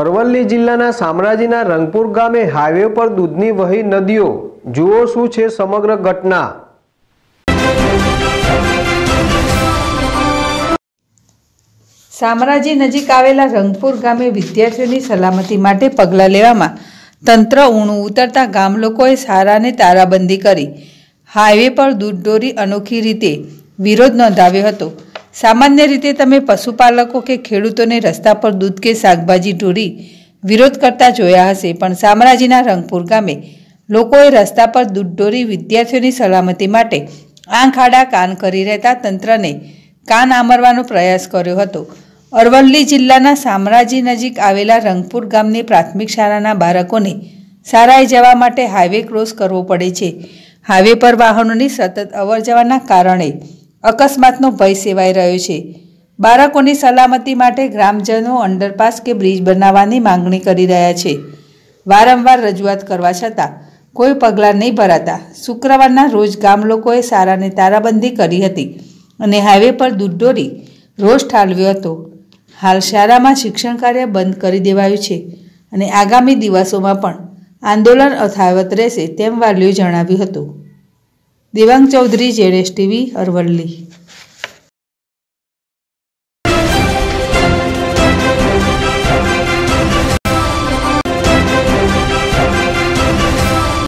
અરવલ્લી જિલ્લાના શામળાજીના રંગપુર ગામે હાઈવે પર દૂધની વહી નદીઓ જુઓ શું છે સમગ્ર ઘટના શામળાજી નજીક આવેલા રંગપુર ગામે વિદ્યાર્થીઓની સલામતી માટે પગલાં લેવામાં તંત્ર ઊણું ઉતરતા ગામ લોકોએ સારાને તારાબંધી કરી હાઈવે પર દૂધ ડોરી અનોખી રીતે વિરોધ નોંધાવ્યો હતો સામાન્ય રીતે તમે પશુપાલકો કે ખેડૂતોને રસ્તા પર દૂધ કે શાકભાજી ઢોળી વિરોધ કરતા જોયા હશે પણ શામળાજીના રંગપુર ગામે લોકોએ રસ્તા પર દૂધ ઢોરી વિદ્યાર્થીઓની સલામતી માટે આંખ આડા કાન કરી રહેતા તંત્રને કાન આમરવાનો પ્રયાસ કર્યો હતો અરવલ્લી જિલ્લાના શામરાજી નજીક આવેલા રંગપુર ગામની પ્રાથમિક શાળાના બાળકોને સારાઈ જવા માટે હાઈવે ક્રોસ કરવો પડે છે હાઈવે પર વાહનોની સતત અવર જવાના કારણે અકસ્માતનો ભય સેવાઈ રહ્યો છે બાળકોની સલામતી માટે ગ્રામજનો અંડરપાસ કે બ્રિજ બનાવવાની માંગણી કરી રહ્યા છે વારંવાર રજૂઆત કરવા છતાં કોઈ પગલાં નહીં ભરાતા શુક્રવારના રોજ ગામ લોકોએ સારાની તારાબંધી કરી હતી અને હાઈવે પર દૂધડોરી રોષ ઠાલવ્યો હતો હાલ શાળામાં શિક્ષણ કાર્ય બંધ કરી દેવાયું છે અને આગામી દિવસોમાં પણ આંદોલન અથાવત રહેશે તેમ વાલીઓ જણાવ્યું હતું દેવાંગ ચૌધરી જેડેશ ટીવી અરવલ્લી